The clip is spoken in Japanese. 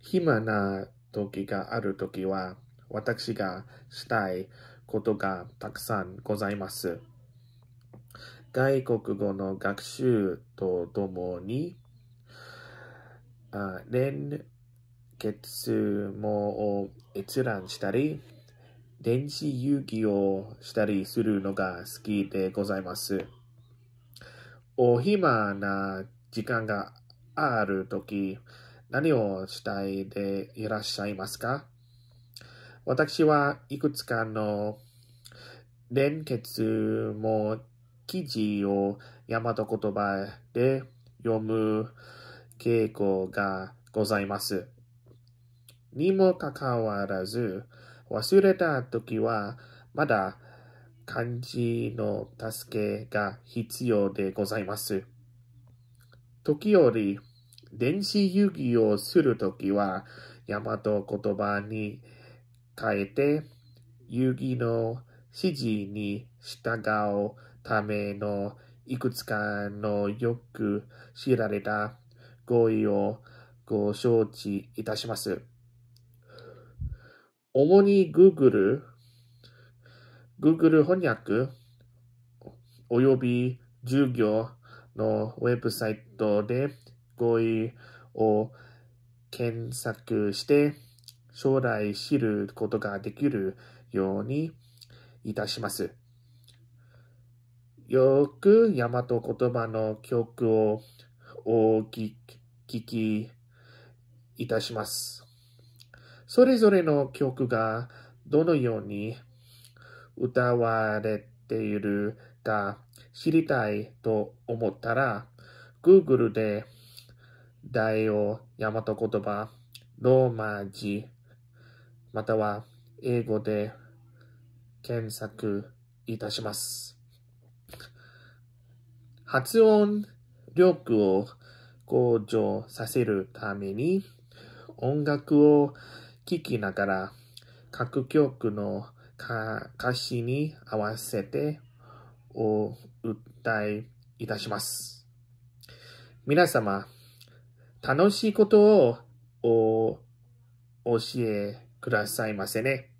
暇な時がある時は、私がしたいことがたくさんございます。外国語の学習とともに、あ連結網を閲覧したり、電子遊戯をしたりするのが好きでございます。お暇な時間があるとき、何をしたいでいらっしゃいますか私はいくつかの連結も記事を大和言葉で読む傾向がございます。にもかかわらず、忘れた時はまだ漢字の助けが必要でございます。時折、電子遊戯をするときは、大和言葉に変えて、遊戯の指示に従うためのいくつかのよく知られた合意をご承知いたします。主に Google、Google 翻訳、および授業のウェブサイトで声を検索して、将来知ることができるようにいたします。よく大和言葉の曲をお聞きいたします。それぞれの曲がどのように歌われているか知りたいと思ったら、Google で大王、大和言葉、ローマ字、または英語で検索いたします。発音力を向上させるために音楽を聴きながら各曲の歌詞に合わせてお歌いいたします。皆様、楽しいことをお教えくださいませね。